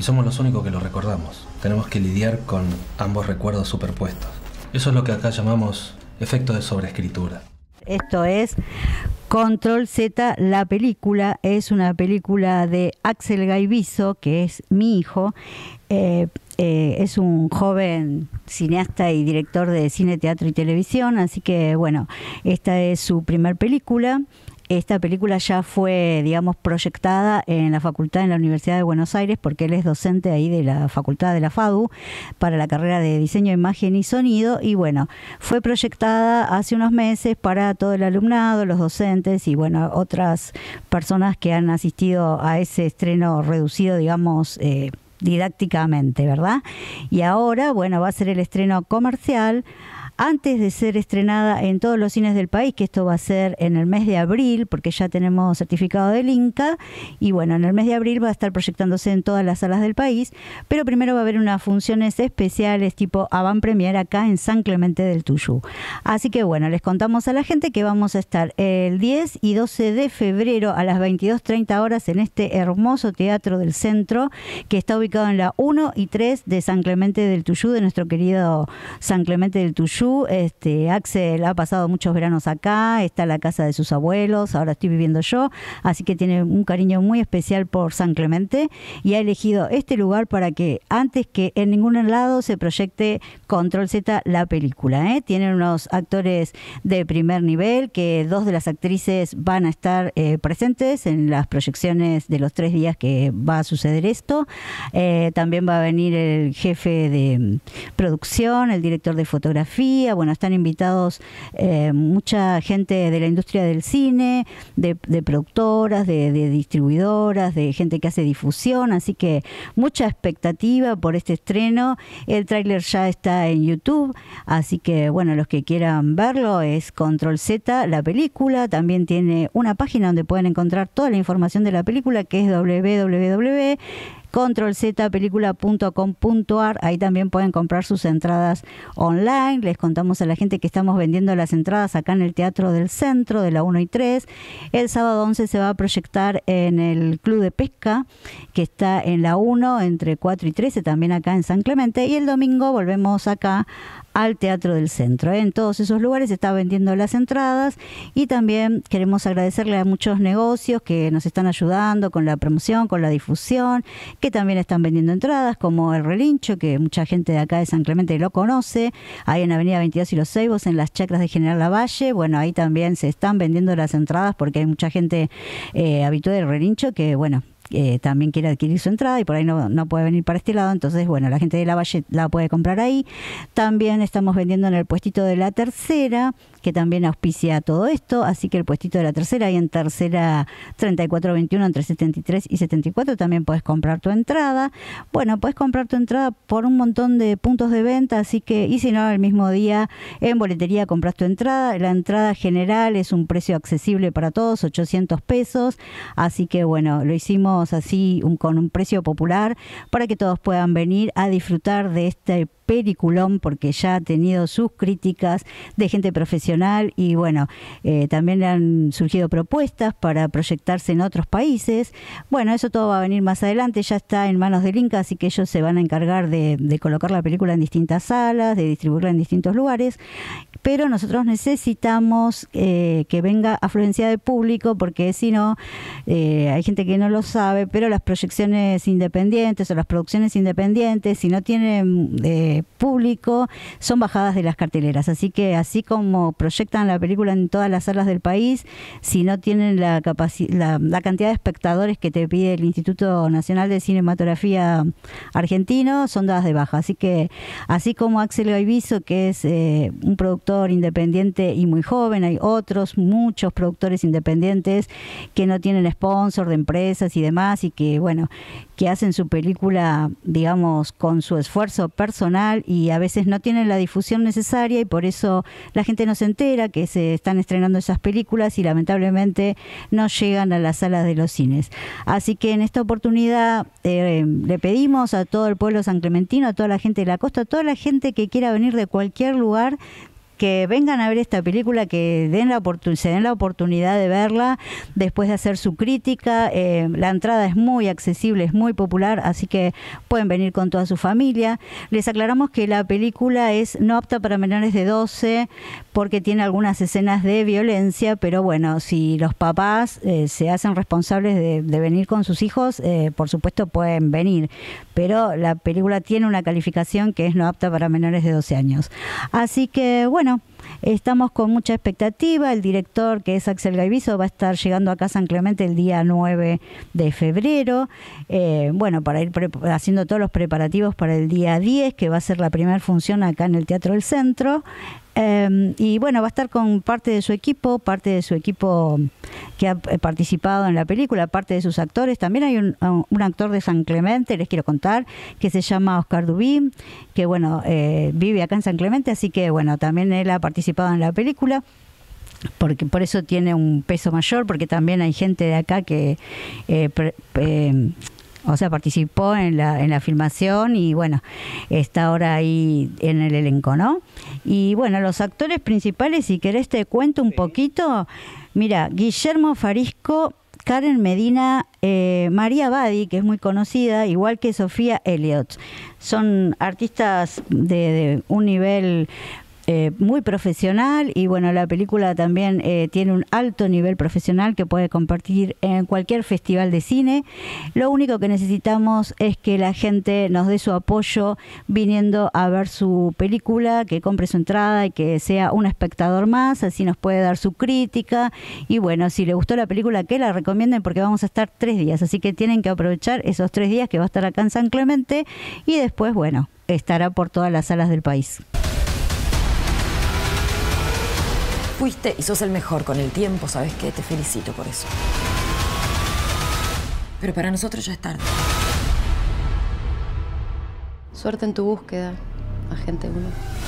y somos los únicos que lo recordamos. Tenemos que lidiar con ambos recuerdos superpuestos. Eso es lo que acá llamamos efecto de sobreescritura. Esto es Control Z, la película es una película de Axel Gaiviso que es mi hijo. Eh, eh, es un joven cineasta y director de cine, teatro y televisión, así que bueno, esta es su primer película. Esta película ya fue, digamos, proyectada en la facultad, en la Universidad de Buenos Aires, porque él es docente ahí de la facultad de la FADU para la carrera de diseño, imagen y sonido. Y bueno, fue proyectada hace unos meses para todo el alumnado, los docentes y bueno, otras personas que han asistido a ese estreno reducido, digamos, eh, didácticamente, ¿verdad? Y ahora, bueno, va a ser el estreno comercial antes de ser estrenada en todos los cines del país, que esto va a ser en el mes de abril, porque ya tenemos certificado del Inca, y bueno, en el mes de abril va a estar proyectándose en todas las salas del país, pero primero va a haber unas funciones especiales tipo Avant Premier acá en San Clemente del Tuyú. Así que bueno, les contamos a la gente que vamos a estar el 10 y 12 de febrero a las 22.30 horas en este hermoso teatro del centro, que está ubicado en la 1 y 3 de San Clemente del Tuyú, de nuestro querido San Clemente del Tuyú este, Axel ha pasado muchos veranos acá, está en la casa de sus abuelos, ahora estoy viviendo yo, así que tiene un cariño muy especial por San Clemente y ha elegido este lugar para que antes que en ningún lado se proyecte Control Z la película. ¿eh? Tienen unos actores de primer nivel, que dos de las actrices van a estar eh, presentes en las proyecciones de los tres días que va a suceder esto. Eh, también va a venir el jefe de mm, producción, el director de fotografía, bueno, están invitados eh, mucha gente de la industria del cine, de, productoras, de, de, distribuidoras, de gente que hace difusión, así que mucha expectativa por este estreno. El tráiler ya está en YouTube, así que bueno, los que quieran verlo es Control Z, la película, también tiene una página donde pueden encontrar toda la información de la película que es www controlzpelícula.com.ar. Ahí también pueden comprar sus entradas online. Les contamos a la gente que estamos vendiendo las entradas acá en el Teatro del Centro de la 1 y 3. El sábado 11 se va a proyectar en el Club de Pesca, que está en la 1 entre 4 y 13, también acá en San Clemente. Y el domingo volvemos acá al Teatro del Centro. ¿eh? En todos esos lugares se está vendiendo las entradas y también queremos agradecerle a muchos negocios que nos están ayudando con la promoción, con la difusión, que también están vendiendo entradas, como el Relincho, que mucha gente de acá de San Clemente lo conoce, ahí en Avenida 22 y Los Ceibos, en las chacras de General Lavalle, bueno, ahí también se están vendiendo las entradas porque hay mucha gente eh, habitual del Relincho que, bueno, eh, también quiere adquirir su entrada y por ahí no, no puede venir para este lado, entonces bueno, la gente de la Valle la puede comprar ahí. También estamos vendiendo en el puestito de la tercera, que también auspicia todo esto, así que el puestito de la tercera y en tercera 3421 entre 73 y 74 también puedes comprar tu entrada. Bueno, puedes comprar tu entrada por un montón de puntos de venta, así que y si no el mismo día en boletería compras tu entrada, la entrada general es un precio accesible para todos, 800 pesos, así que bueno, lo hicimos así, un, con un precio popular, para que todos puedan venir a disfrutar de este periculón porque ya ha tenido sus críticas de gente profesional y bueno, eh, también han surgido propuestas para proyectarse en otros países. Bueno, eso todo va a venir más adelante, ya está en manos del Inca, así que ellos se van a encargar de, colocar la película en distintas salas, de distribuirla en distintos lugares, pero nosotros necesitamos eh, que venga afluencia de público porque si no, eh, hay gente que no lo sabe pero las proyecciones independientes o las producciones independientes, si no tienen eh, público, son bajadas de las carteleras. Así que así como proyectan la película en todas las salas del país, si no tienen la, cantidad de espectadores que te pide el Instituto Nacional de Cinematografía argentino, son dadas de baja. Así que así como Axel Gaiviso, que es eh, un productor independiente y muy joven, hay otros, muchos productores independientes que no tienen sponsor de empresas y demás y que, bueno, que hacen su película, digamos, con su esfuerzo personal y a veces no tienen la difusión necesaria y por eso la gente no se entera que se están estrenando esas películas y lamentablemente no llegan a las salas de los cines. Así que en esta oportunidad eh, le pedimos a todo el pueblo san clementino, a toda la gente de la costa, a toda la gente que quiera venir de cualquier lugar, que vengan a ver esta película, que den la se den la oportunidad de verla, después de hacer su crítica. Eh, la entrada es muy accesible, es muy popular, así que pueden venir con toda su familia. Les aclaramos que la película es no apta para menores de 12 porque tiene algunas escenas de violencia, pero bueno, si los papás eh, se hacen responsables de, venir con sus hijos, eh, por supuesto pueden venir, pero la película tiene una calificación que es no apta para menores de 12 años. Así que bueno, estamos con mucha expectativa. El director, que es Axel Gaiviso, va a estar llegando acá a San Clemente el día 9 de febrero. Eh, bueno, para ir haciendo todos los preparativos para el día 10, que va a ser la primera función acá en el Teatro del Centro. Em, y bueno, va a estar con parte de su equipo, parte de su equipo que ha eh, participado en la película, parte de sus actores. También hay un, actor de San Clemente, les quiero contar, que se llama Oscar Dubín, que bueno, eh, vive acá en San Clemente, así que bueno, también él ha participado en la película porque por eso tiene un peso mayor, porque también hay gente de acá que, eh, o sea, participó en la, en la filmación y bueno, está ahora ahí en el elenco, ¿no? Y bueno, los actores principales, si querés te cuento un poquito. Mira, Guillermo Farisco, Karen Medina, eh, María Badi, que es muy conocida, igual que Sofía Elliot. Son artistas de un nivel eh, muy profesional y bueno, la película también eh, tiene un alto nivel profesional que puede compartir en cualquier festival de cine. Lo único que necesitamos es que la gente nos dé su apoyo viniendo a ver su película, que compre su entrada y que sea un espectador más, así nos puede dar su crítica y bueno, si le gustó la película, que la recomienden porque vamos a estar tres días, así que tienen que aprovechar esos tres días que va a estar acá en San Clemente y después, bueno, estará por todas las salas del país. fuiste y sos el mejor con el tiempo, ¿sabes qué? Te felicito por eso. Pero para nosotros ya es tarde. Suerte en tu búsqueda, agente 1.